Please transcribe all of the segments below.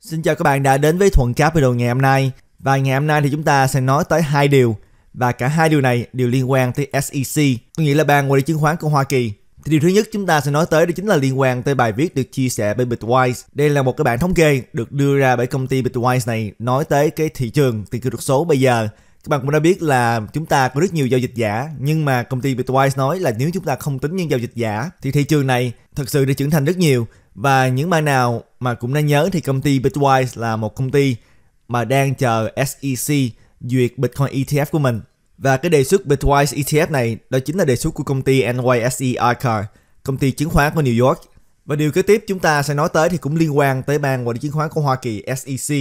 Xin chào các bạn đã đến với Thuận cáp Capital ngày hôm nay và ngày hôm nay thì chúng ta sẽ nói tới hai điều và cả hai điều này đều liên quan tới SEC, có nghĩa là ban quản lý chứng khoán của Hoa Kỳ. Thì điều thứ nhất chúng ta sẽ nói tới đó chính là liên quan tới bài viết được chia sẻ bởi Bitwise. Đây là một cái bản thống kê được đưa ra bởi công ty Bitwise này nói tới cái thị trường tiền kỹ thuật số bây giờ. Các bạn cũng đã biết là chúng ta có rất nhiều giao dịch giả nhưng mà công ty Bitwise nói là nếu chúng ta không tính những giao dịch giả thì thị trường này thật sự đã trưởng thành rất nhiều và những bạn nào mà cũng đã nhớ thì công ty Bitwise là một công ty mà đang chờ SEC duyệt Bitcoin ETF của mình. Và cái đề xuất Bitwise ETF này đó chính là đề xuất của công ty NYSE Arca, công ty chứng khoán của New York. Và điều kế tiếp chúng ta sẽ nói tới thì cũng liên quan tới ban quản lý chứng khoán của Hoa Kỳ SEC.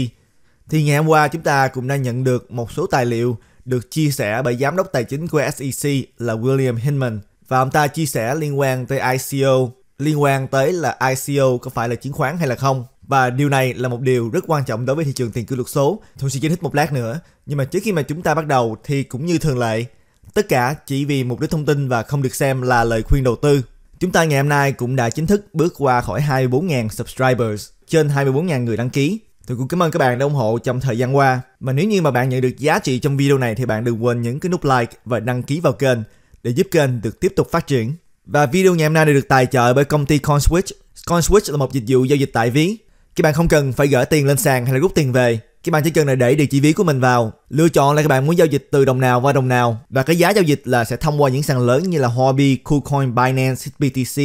Thì ngày hôm qua chúng ta cũng đã nhận được một số tài liệu được chia sẻ bởi giám đốc tài chính của SEC là William Hinman và ông ta chia sẻ liên quan tới ICO liên quan tới là ICO có phải là chứng khoán hay là không và điều này là một điều rất quan trọng đối với thị trường tiền kỷ luật số. Tôi sẽ giải thích một lát nữa. Nhưng mà trước khi mà chúng ta bắt đầu thì cũng như thường lệ, tất cả chỉ vì mục đích thông tin và không được xem là lời khuyên đầu tư. Chúng ta ngày hôm nay cũng đã chính thức bước qua khỏi 24.000 subscribers, trên 24.000 người đăng ký. Tôi cũng cảm ơn các bạn đã ủng hộ trong thời gian qua. Mà nếu như mà bạn nhận được giá trị trong video này thì bạn đừng quên nhấn cái nút like và đăng ký vào kênh để giúp kênh được tiếp tục phát triển. Và video ngày hôm nay được tài trợ bởi công ty CoinSwitch. CoinSwitch là một dịch vụ giao dịch tại ví. Các bạn không cần phải gửi tiền lên sàn hay là rút tiền về. Các bạn chỉ cần là để địa chỉ ví của mình vào, lựa chọn là các bạn muốn giao dịch từ đồng nào qua đồng nào và cái giá giao dịch là sẽ thông qua những sàn lớn như là Huobi, KuCoin, Binance, BTC,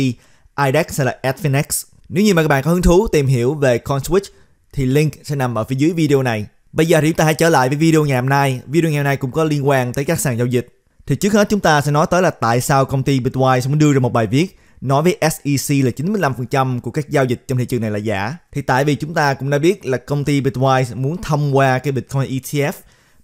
IDEX hay là Adfinex. Nếu như mà các bạn có hứng thú tìm hiểu về CoinSwitch thì link sẽ nằm ở phía dưới video này. Bây giờ thì chúng ta hãy trở lại với video ngày hôm nay. Video ngày hôm nay cũng có liên quan tới các sàn giao dịch. Thì trước hết chúng ta sẽ nói tới là tại sao công ty Bitwise muốn đưa ra một bài viết nói với SEC là 95% của các giao dịch trong thị trường này là giả. Thì tại vì chúng ta cũng đã biết là công ty Bitwise muốn thông qua cái Bitcoin ETF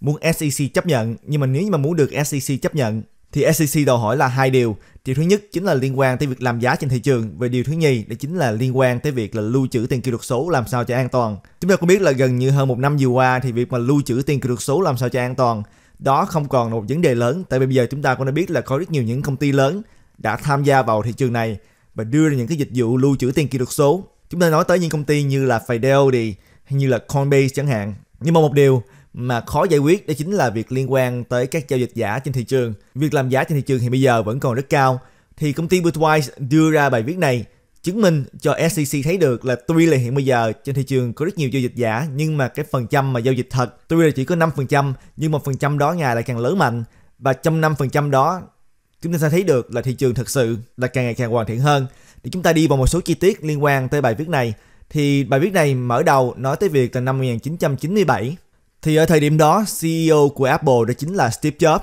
muốn SEC chấp nhận nhưng mà nếu như mà muốn được SEC chấp nhận thì SEC đòi hỏi là hai điều. Điều thứ nhất chính là liên quan tới việc làm giá trên thị trường và điều thứ nhì đó chính là liên quan tới việc là lưu trữ tiền kỹ thuật số làm sao cho an toàn. Chúng ta cũng biết là gần như hơn một năm vừa qua thì việc mà lưu trữ tiền kỹ thuật số làm sao cho an toàn đó không còn là một vấn đề lớn tại bây giờ chúng ta cũng đã biết là có rất nhiều những công ty lớn đã tham gia vào thị trường này và đưa ra những cái dịch vụ lưu trữ tiền kỹ thuật số chúng ta nói tới những công ty như là Fidelity hay như là Coinbase chẳng hạn nhưng mà một điều mà khó giải quyết đó chính là việc liên quan tới các giao dịch giả trên thị trường việc làm giả trên thị trường thì bây giờ vẫn còn rất cao thì công ty Bitwise đưa ra bài viết này chứng minh cho SEC thấy được là tuy là hiện bây giờ trên thị trường có rất nhiều giao dịch giả nhưng mà cái phần trăm mà giao dịch thật tuy là chỉ có 5% nhưng mà phần trăm đó ngày lại càng lớn mạnh và trong 5% đó chúng ta sẽ thấy được là thị trường thực sự là càng ngày càng hoàn thiện hơn. Để chúng ta đi vào một số chi tiết liên quan tới bài viết này thì bài viết này mở đầu nói tới việc là năm 1997 thì ở thời điểm đó CEO của Apple đó chính là Steve Jobs.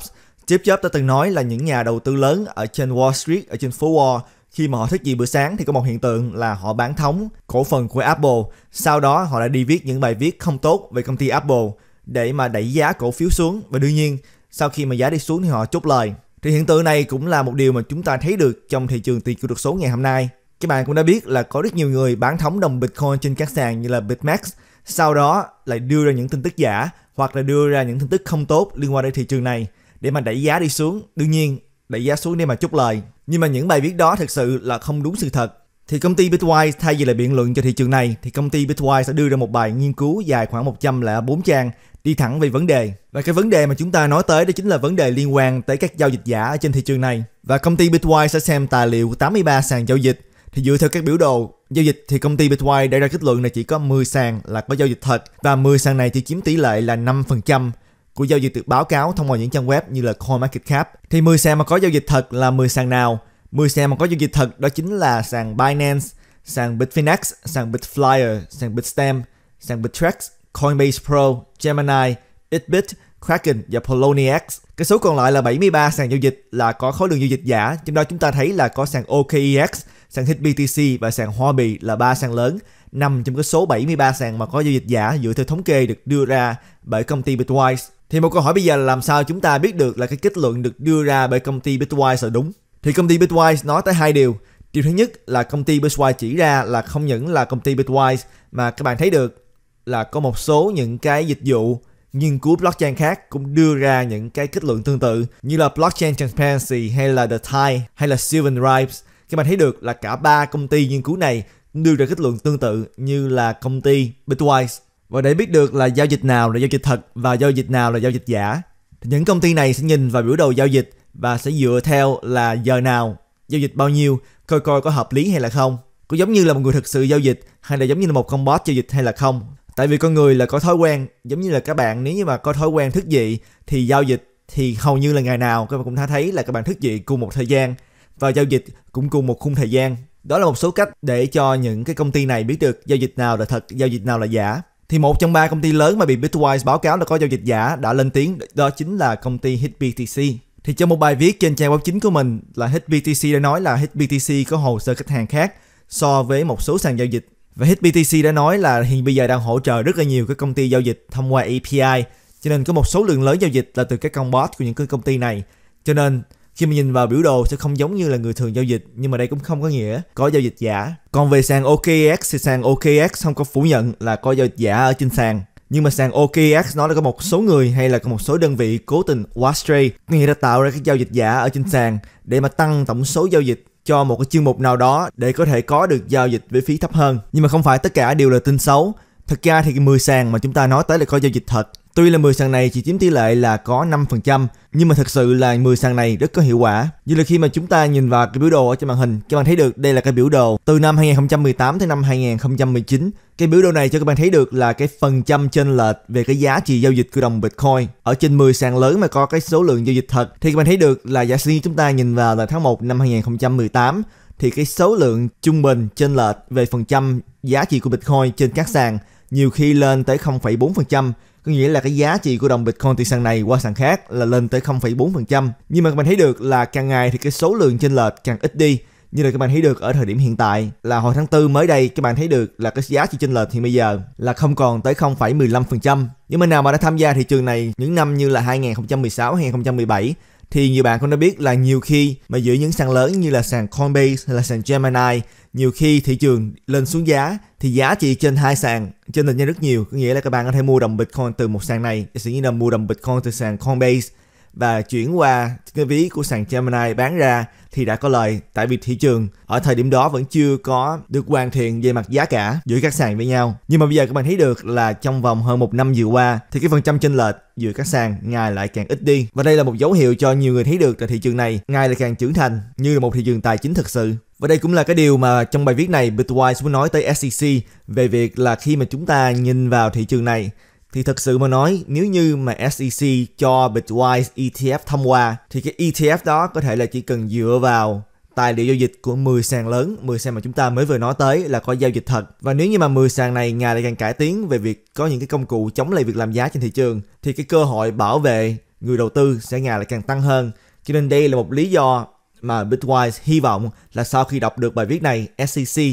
Steve Jobs đã từng nói là những nhà đầu tư lớn ở trên Wall Street, ở trên phố Wall khi mà họ thức dậy bữa sáng thì có một hiện tượng là họ bán thống cổ phần của Apple. Sau đó họ lại đi viết những bài viết không tốt về công ty Apple để mà đẩy giá cổ phiếu xuống và đương nhiên sau khi mà giá đi xuống thì họ chốt lời. Thì hiện tượng này cũng là một điều mà chúng ta thấy được trong thị trường tiền kỹ thuật số ngày hôm nay. Các bạn cũng đã biết là có rất nhiều người bán thống đồng Bitcoin trên các sàn như là BitMEX, sau đó lại đưa ra những tin tức giả hoặc là đưa ra những tin tức không tốt liên quan đến thị trường này để mà đẩy giá đi xuống. Đương nhiên, đẩy giá xuống để mà chốt lời. Nhưng mà những bài viết đó thực sự là không đúng sự thật. Thì công ty Bitwise thay vì là biện luận cho thị trường này thì công ty Bitwise sẽ đưa ra một bài nghiên cứu dài khoảng 104 trang đi thẳng về vấn đề. Và cái vấn đề mà chúng ta nói tới đó chính là vấn đề liên quan tới các giao dịch giả ở trên thị trường này. Và công ty Bitwise sẽ xem tài liệu của 83 sàn giao dịch thì dựa theo các biểu đồ giao dịch thì công ty Bitwise đã ra kết luận là chỉ có 10 sàn là có giao dịch thật và 10 sàn này thì chiếm tỷ lệ là 5% của giao dịch được báo cáo thông qua những trang web như là CoinMarketCap thì 10 sàn mà có giao dịch thật là 10 sàn nào 10 sàn mà có giao dịch thật đó chính là sàn Binance, sàn Bitfinex, sàn Bitflyer, sàn Bitstamp, sàn Bittrex, Coinbase Pro, Gemini, Itbit, Kraken và Poloniex. Cái số còn lại là 73 sàn giao dịch là có khối lượng giao dịch giả, trong đó chúng ta thấy là có sàn OKEX, sàn HitBTC và sàn Hoa Bì là ba sàn lớn nằm trong cái số 73 sàn mà có giao dịch giả dựa theo thống kê được đưa ra bởi công ty Bitwise. Thì một câu hỏi bây giờ là làm sao chúng ta biết được là cái kết luận được đưa ra bởi công ty Bitwise là đúng? Thì công ty Bitwise nói tới hai điều. Điều thứ nhất là công ty Bitwise chỉ ra là không những là công ty Bitwise mà các bạn thấy được là có một số những cái dịch vụ nghiên cứu blockchain khác cũng đưa ra những cái kết luận tương tự như là blockchain transparency hay là the tie hay là Sylvan Rives các bạn thấy được là cả ba công ty nghiên cứu này đưa ra kết luận tương tự như là công ty Bitwise và để biết được là giao dịch nào là giao dịch thật và giao dịch nào là giao dịch giả thì những công ty này sẽ nhìn vào biểu đồ giao dịch và sẽ dựa theo là giờ nào giao dịch bao nhiêu coi coi có hợp lý hay là không có giống như là một người thực sự giao dịch hay là giống như là một con bot giao dịch hay là không tại vì con người là có thói quen giống như là các bạn nếu như mà có thói quen thức dậy thì giao dịch thì hầu như là ngày nào các bạn cũng thấy là các bạn thức dậy cùng một thời gian và giao dịch cũng cùng một khung thời gian đó là một số cách để cho những cái công ty này biết được giao dịch nào là thật giao dịch nào là giả thì một trong ba công ty lớn mà bị Bitwise báo cáo là có giao dịch giả đã lên tiếng đó chính là công ty HitBTC. Thì trong một bài viết trên trang báo chính của mình là HitBTC đã nói là HitBTC có hồ sơ khách hàng khác so với một số sàn giao dịch. Và HitBTC đã nói là hiện bây giờ đang hỗ trợ rất là nhiều các công ty giao dịch thông qua API cho nên có một số lượng lớn giao dịch là từ các con bot của những cái công ty này. Cho nên khi mà nhìn vào biểu đồ sẽ không giống như là người thường giao dịch nhưng mà đây cũng không có nghĩa có giao dịch giả còn về sàn OKX thì sàn OKX không có phủ nhận là có giao dịch giả ở trên sàn nhưng mà sàn OKX nó là có một số người hay là có một số đơn vị cố tình wash trade nghĩa là tạo ra các giao dịch giả ở trên sàn để mà tăng tổng số giao dịch cho một cái chương mục nào đó để có thể có được giao dịch với phí thấp hơn nhưng mà không phải tất cả đều là tin xấu thực ra thì 10 sàn mà chúng ta nói tới là có giao dịch thật Tuy là 10 sàn này chỉ chiếm tỷ lệ là có 5%, nhưng mà thật sự là 10 sàn này rất có hiệu quả. Như là khi mà chúng ta nhìn vào cái biểu đồ ở trên màn hình, các bạn thấy được đây là cái biểu đồ từ năm 2018 tới năm 2019. Cái biểu đồ này cho các bạn thấy được là cái phần trăm trên lệch về cái giá trị giao dịch của đồng Bitcoin. Ở trên 10 sàn lớn mà có cái số lượng giao dịch thật thì các bạn thấy được là giả sử chúng ta nhìn vào là tháng 1 năm 2018 thì cái số lượng trung bình trên lệch về phần trăm giá trị của Bitcoin trên các sàn nhiều khi lên tới 0,4%, có nghĩa là cái giá trị của đồng Bitcoin từ sàn này qua sàn khác là lên tới 0,4%. Nhưng mà các bạn thấy được là càng ngày thì cái số lượng chênh lệch càng ít đi như là các bạn thấy được ở thời điểm hiện tại là hồi tháng 4 mới đây các bạn thấy được là cái giá trị chênh lệch thì bây giờ là không còn tới 0,15%. Những mà nào mà đã tham gia thị trường này những năm như là 2016, 2017 thì nhiều bạn cũng đã biết là nhiều khi mà giữa những sàn lớn như là sàn Coinbase hay là sàn Gemini nhiều khi thị trường lên xuống giá thì giá chỉ trên hai sàn trên nền nhau rất nhiều có nghĩa là các bạn có thể mua đồng bitcoin từ một sàn này sẽ như là mua đồng bitcoin từ sàn Coinbase và chuyển qua cái ví của sàn Gemini bán ra thì đã có lời tại vì thị trường ở thời điểm đó vẫn chưa có được hoàn thiện về mặt giá cả giữa các sàn với nhau. Nhưng mà bây giờ các bạn thấy được là trong vòng hơn một năm vừa qua thì cái phần trăm chênh lệch giữa các sàn ngày lại càng ít đi và đây là một dấu hiệu cho nhiều người thấy được là thị trường này ngày lại càng trưởng thành như là một thị trường tài chính thực sự và đây cũng là cái điều mà trong bài viết này Bitwise muốn nói tới SEC về việc là khi mà chúng ta nhìn vào thị trường này thì thật sự mà nói, nếu như mà SEC cho Bitwise ETF thông qua, thì cái ETF đó có thể là chỉ cần dựa vào tài liệu giao dịch của 10 sàn lớn, 10 sàn mà chúng ta mới vừa nói tới là có giao dịch thật. Và nếu như mà 10 sàn này ngày lại càng cải tiến về việc có những cái công cụ chống lại việc làm giá trên thị trường thì cái cơ hội bảo vệ người đầu tư sẽ ngày lại càng tăng hơn. Cho nên đây là một lý do mà Bitwise hy vọng là sau khi đọc được bài viết này, SEC,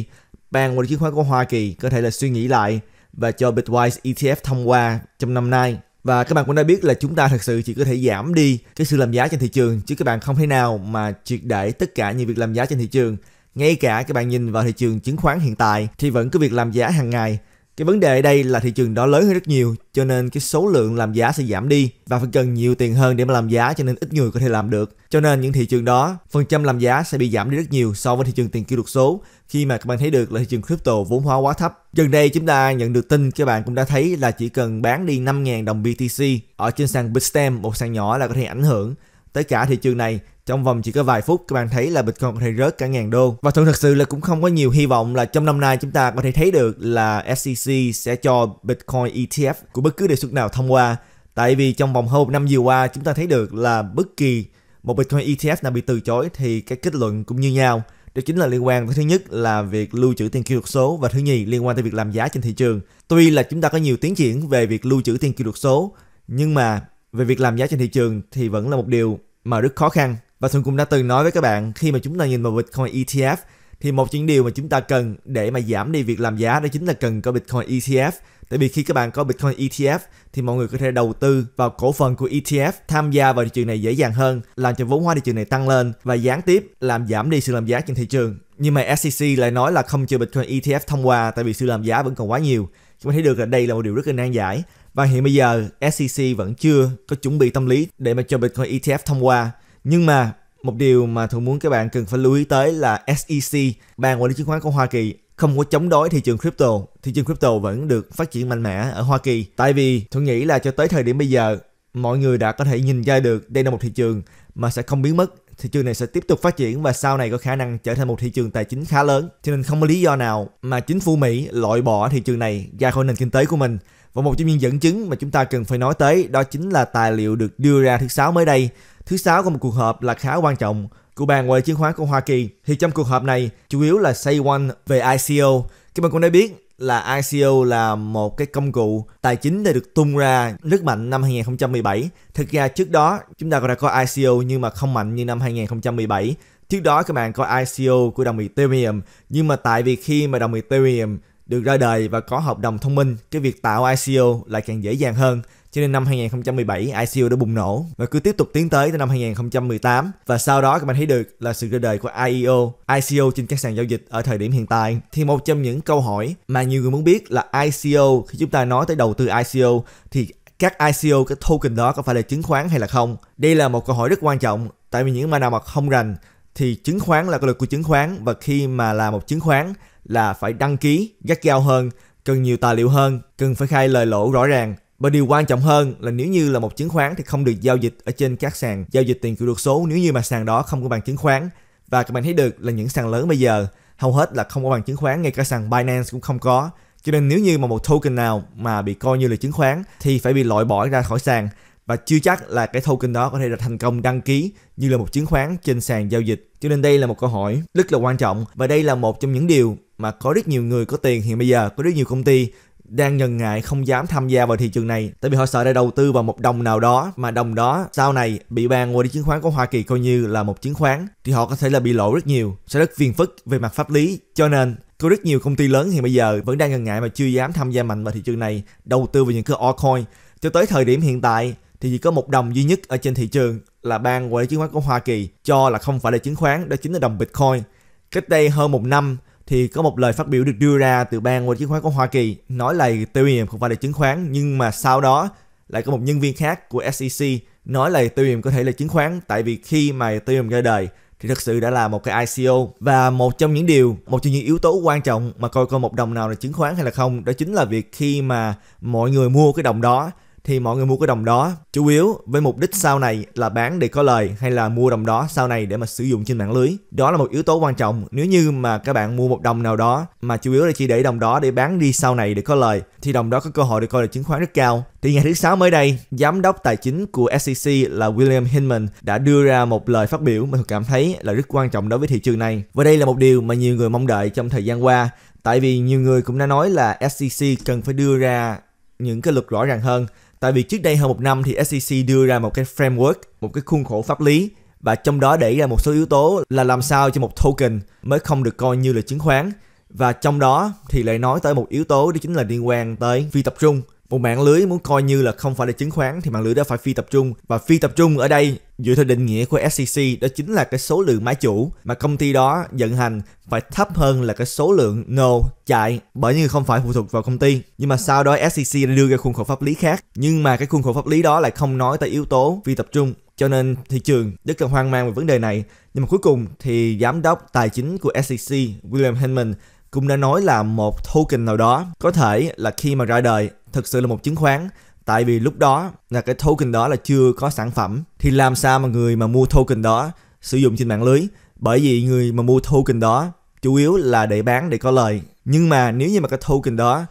Ban Quản lý Chứng khoán của Hoa Kỳ có thể là suy nghĩ lại và cho Bitwise ETF thông qua trong năm nay và các bạn cũng đã biết là chúng ta thật sự chỉ có thể giảm đi cái sự làm giá trên thị trường chứ các bạn không thể nào mà triệt để tất cả những việc làm giá trên thị trường ngay cả các bạn nhìn vào thị trường chứng khoán hiện tại thì vẫn có việc làm giá hàng ngày cái vấn đề ở đây là thị trường đó lớn hơn rất nhiều cho nên cái số lượng làm giá sẽ giảm đi và phải cần nhiều tiền hơn để mà làm giá cho nên ít người có thể làm được cho nên những thị trường đó phần trăm làm giá sẽ bị giảm đi rất nhiều so với thị trường tiền kỹ thuật số khi mà các bạn thấy được là thị trường crypto vốn hóa quá thấp. Gần đây chúng ta nhận được tin các bạn cũng đã thấy là chỉ cần bán đi 5.000 đồng BTC ở trên sàn Bitstamp, một sàn nhỏ là có thể ảnh hưởng tới cả thị trường này trong vòng chỉ có vài phút các bạn thấy là Bitcoin có thể rớt cả ngàn đô và thật thật sự là cũng không có nhiều hy vọng là trong năm nay chúng ta có thể thấy được là SEC sẽ cho Bitcoin ETF của bất cứ đề xuất nào thông qua tại vì trong vòng hơn năm vừa qua chúng ta thấy được là bất kỳ một Bitcoin ETF nào bị từ chối thì cái kết luận cũng như nhau đó chính là liên quan tới thứ nhất là việc lưu trữ tiền kỹ thuật số và thứ nhì liên quan tới việc làm giá trên thị trường. Tuy là chúng ta có nhiều tiến triển về việc lưu trữ tiền kỹ thuật số, nhưng mà về việc làm giá trên thị trường thì vẫn là một điều mà rất khó khăn. Và Thuận cũng đã từng nói với các bạn khi mà chúng ta nhìn vào Bitcoin ETF thì một những điều mà chúng ta cần để mà giảm đi việc làm giá đó chính là cần có Bitcoin ETF. Tại vì khi các bạn có Bitcoin ETF thì mọi người có thể đầu tư vào cổ phần của ETF, tham gia vào thị trường này dễ dàng hơn, làm cho vốn hóa thị trường này tăng lên và gián tiếp làm giảm đi sự làm giá trên thị trường. Nhưng mà SEC lại nói là không chờ Bitcoin ETF thông qua tại vì sự làm giá vẫn còn quá nhiều. Chúng ta thấy được là đây là một điều rất là nan giải. Và hiện bây giờ SEC vẫn chưa có chuẩn bị tâm lý để mà cho Bitcoin ETF thông qua. Nhưng mà một điều mà tôi muốn các bạn cần phải lưu ý tới là SEC, Ban Quản lý Chứng khoán của Hoa Kỳ không có chống đối thị trường crypto. Thị trường crypto vẫn được phát triển mạnh mẽ ở Hoa Kỳ. Tại vì tôi nghĩ là cho tới thời điểm bây giờ, mọi người đã có thể nhìn ra được đây là một thị trường mà sẽ không biến mất thị trường này sẽ tiếp tục phát triển và sau này có khả năng trở thành một thị trường tài chính khá lớn cho nên không có lý do nào mà chính phủ mỹ loại bỏ thị trường này ra khỏi nền kinh tế của mình và một trong những dẫn chứng mà chúng ta cần phải nói tới đó chính là tài liệu được đưa ra thứ sáu mới đây Thứ sáu của một cuộc họp là khá quan trọng của bàn ngoại chứng khoán của Hoa Kỳ. Thì trong cuộc họp này chủ yếu là say one về ICO. Các bạn cũng đã biết là ICO là một cái công cụ tài chính đã được tung ra rất mạnh năm 2017. Thực ra trước đó chúng ta cũng đã có ICO nhưng mà không mạnh như năm 2017. Trước đó các bạn có ICO của đồng Ethereum nhưng mà tại vì khi mà đồng Ethereum được ra đời và có hợp đồng thông minh, cái việc tạo ICO lại càng dễ dàng hơn. Cho nên năm 2017 ICO đã bùng nổ và cứ tiếp tục tiến tới tới năm 2018 và sau đó các bạn thấy được là sự ra đời của IEO, ICO trên các sàn giao dịch ở thời điểm hiện tại. Thì một trong những câu hỏi mà nhiều người muốn biết là ICO khi chúng ta nói tới đầu tư ICO thì các ICO, cái token đó có phải là chứng khoán hay là không? Đây là một câu hỏi rất quan trọng tại vì những mà nào mà không rành thì chứng khoán là cái luật của chứng khoán và khi mà là một chứng khoán là phải đăng ký gắt gao hơn cần nhiều tài liệu hơn, cần phải khai lời lỗ rõ ràng và điều quan trọng hơn là nếu như là một chứng khoán thì không được giao dịch ở trên các sàn giao dịch tiền kỹ thuật số nếu như mà sàn đó không có bằng chứng khoán. Và các bạn thấy được là những sàn lớn bây giờ hầu hết là không có bằng chứng khoán, ngay cả sàn Binance cũng không có. Cho nên nếu như mà một token nào mà bị coi như là chứng khoán thì phải bị loại bỏ ra khỏi sàn và chưa chắc là cái token đó có thể là thành công đăng ký như là một chứng khoán trên sàn giao dịch. Cho nên đây là một câu hỏi rất là quan trọng và đây là một trong những điều mà có rất nhiều người có tiền hiện bây giờ, có rất nhiều công ty đang ngần ngại không dám tham gia vào thị trường này tại vì họ sợ đã đầu tư vào một đồng nào đó mà đồng đó sau này bị ban qua đi chứng khoán của Hoa Kỳ coi như là một chứng khoán thì họ có thể là bị lỗ rất nhiều sẽ rất phiền phức về mặt pháp lý cho nên có rất nhiều công ty lớn hiện bây giờ vẫn đang ngần ngại mà chưa dám tham gia mạnh vào thị trường này đầu tư vào những cái altcoin cho tới thời điểm hiện tại thì chỉ có một đồng duy nhất ở trên thị trường là ban quản lý chứng khoán của Hoa Kỳ cho là không phải là chứng khoán đó chính là đồng Bitcoin cách đây hơn một năm thì có một lời phát biểu được đưa ra từ ban quản lý chứng khoán của Hoa Kỳ nói là tiêu không phải là chứng khoán nhưng mà sau đó lại có một nhân viên khác của SEC nói là tiêu có thể là chứng khoán tại vì khi mà tiêu ra đời thì thực sự đã là một cái ICO và một trong những điều một trong những yếu tố quan trọng mà coi coi một đồng nào là chứng khoán hay là không đó chính là việc khi mà mọi người mua cái đồng đó thì mọi người mua cái đồng đó chủ yếu với mục đích sau này là bán để có lời hay là mua đồng đó sau này để mà sử dụng trên mạng lưới đó là một yếu tố quan trọng nếu như mà các bạn mua một đồng nào đó mà chủ yếu là chỉ để đồng đó để bán đi sau này để có lời thì đồng đó có cơ hội được coi là chứng khoán rất cao thì ngày thứ sáu mới đây giám đốc tài chính của SEC là William Hinman đã đưa ra một lời phát biểu mà tôi cảm thấy là rất quan trọng đối với thị trường này và đây là một điều mà nhiều người mong đợi trong thời gian qua tại vì nhiều người cũng đã nói là SEC cần phải đưa ra những cái luật rõ ràng hơn Tại vì trước đây hơn một năm thì SEC đưa ra một cái framework, một cái khuôn khổ pháp lý và trong đó để ra một số yếu tố là làm sao cho một token mới không được coi như là chứng khoán và trong đó thì lại nói tới một yếu tố đó chính là liên quan tới phi tập trung một mạng lưới muốn coi như là không phải là chứng khoán thì mạng lưới đó phải phi tập trung và phi tập trung ở đây dựa theo định nghĩa của SEC đó chính là cái số lượng mã chủ mà công ty đó vận hành phải thấp hơn là cái số lượng nô no, chạy bởi như không phải phụ thuộc vào công ty nhưng mà sau đó SEC đã đưa ra khuôn khổ pháp lý khác nhưng mà cái khuôn khổ pháp lý đó lại không nói tới yếu tố phi tập trung cho nên thị trường rất là hoang mang về vấn đề này nhưng mà cuối cùng thì giám đốc tài chính của SEC William Henman cũng đã nói là một token nào đó có thể là khi mà ra đời thực sự là một chứng khoán tại vì lúc đó là cái token đó là chưa có sản phẩm thì làm sao mà người mà mua token đó sử dụng trên mạng lưới bởi vì người mà mua token đó chủ yếu là để bán để có lời nhưng mà nếu như mà cái token đó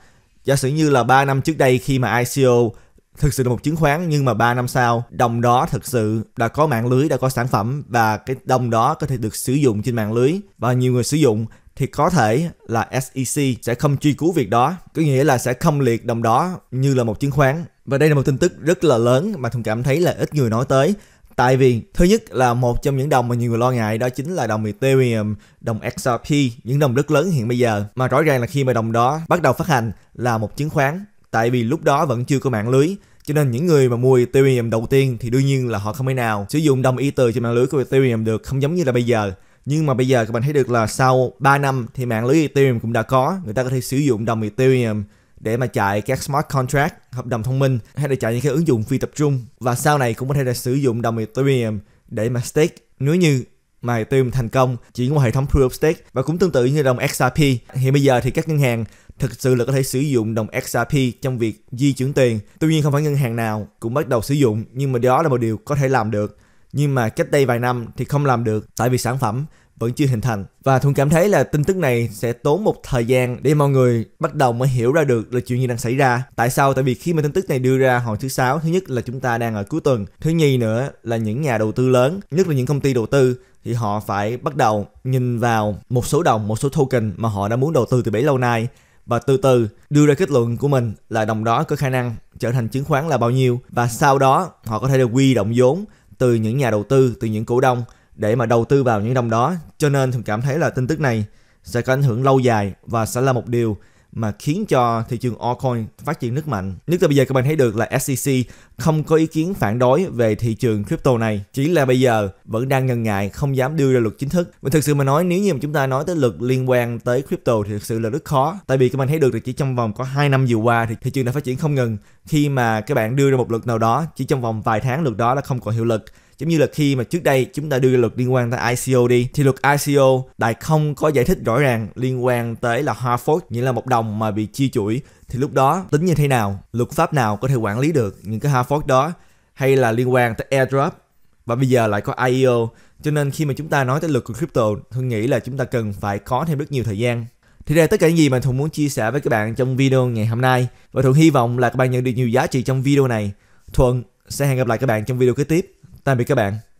giả sử như là 3 năm trước đây khi mà ICO thực sự là một chứng khoán nhưng mà 3 năm sau đồng đó thực sự đã có mạng lưới đã có sản phẩm và cái đồng đó có thể được sử dụng trên mạng lưới và nhiều người sử dụng thì có thể là SEC sẽ không truy cứu việc đó, có nghĩa là sẽ không liệt đồng đó như là một chứng khoán. Và đây là một tin tức rất là lớn mà Thùng cảm thấy là ít người nói tới. Tại vì thứ nhất là một trong những đồng mà nhiều người lo ngại đó chính là đồng Ethereum, đồng XRP, những đồng rất lớn hiện bây giờ. Mà rõ ràng là khi mà đồng đó bắt đầu phát hành là một chứng khoán, tại vì lúc đó vẫn chưa có mạng lưới. Cho nên những người mà mua Ethereum đầu tiên thì đương nhiên là họ không thể nào sử dụng đồng Ether trên mạng lưới của Ethereum được, không giống như là bây giờ nhưng mà bây giờ các bạn thấy được là sau 3 năm thì mạng lưới Ethereum cũng đã có người ta có thể sử dụng đồng Ethereum để mà chạy các smart contract hợp đồng thông minh hay là chạy những cái ứng dụng phi tập trung và sau này cũng có thể là sử dụng đồng Ethereum để mà stake nếu như mà Ethereum thành công chuyển qua hệ thống Proof of Stake và cũng tương tự như đồng XRP. Hiện bây giờ thì các ngân hàng thực sự là có thể sử dụng đồng XRP trong việc di chuyển tiền. Tuy nhiên không phải ngân hàng nào cũng bắt đầu sử dụng nhưng mà đó là một điều có thể làm được nhưng mà cách đây vài năm thì không làm được tại vì sản phẩm vẫn chưa hình thành và thuận cảm thấy là tin tức này sẽ tốn một thời gian để mọi người bắt đầu mới hiểu ra được là chuyện gì đang xảy ra tại sao tại vì khi mà tin tức này đưa ra hồi thứ sáu thứ nhất là chúng ta đang ở cuối tuần thứ nhì nữa là những nhà đầu tư lớn nhất là những công ty đầu tư thì họ phải bắt đầu nhìn vào một số đồng một số token mà họ đã muốn đầu tư từ bấy lâu nay và từ từ đưa ra kết luận của mình là đồng đó có khả năng trở thành chứng khoán là bao nhiêu và sau đó họ có thể được quy động vốn từ những nhà đầu tư, từ những cổ đông để mà đầu tư vào những đồng đó. Cho nên thường cảm thấy là tin tức này sẽ có ảnh hưởng lâu dài và sẽ là một điều mà khiến cho thị trường altcoin phát triển rất mạnh. Nếu từ bây giờ các bạn thấy được là SEC không có ý kiến phản đối về thị trường crypto này, chỉ là bây giờ vẫn đang ngần ngại không dám đưa ra luật chính thức. Và thực sự mà nói nếu như mà chúng ta nói tới luật liên quan tới crypto thì thực sự là rất khó, tại vì các bạn thấy được là chỉ trong vòng có 2 năm vừa qua thì thị trường đã phát triển không ngừng. Khi mà các bạn đưa ra một luật nào đó chỉ trong vòng vài tháng luật đó đã không còn hiệu lực giống như là khi mà trước đây chúng ta đưa luật liên quan tới ICO đi thì luật ICO lại không có giải thích rõ ràng liên quan tới là hard fork nghĩa là một đồng mà bị chia chuỗi thì lúc đó tính như thế nào luật pháp nào có thể quản lý được những cái hard fork đó hay là liên quan tới airdrop và bây giờ lại có IEO cho nên khi mà chúng ta nói tới luật của crypto Hưng nghĩ là chúng ta cần phải có thêm rất nhiều thời gian thì đây là tất cả những gì mà Thuận muốn chia sẻ với các bạn trong video ngày hôm nay và Thuận hy vọng là các bạn nhận được nhiều giá trị trong video này Thuận sẽ hẹn gặp lại các bạn trong video kế tiếp Tạm biệt các bạn.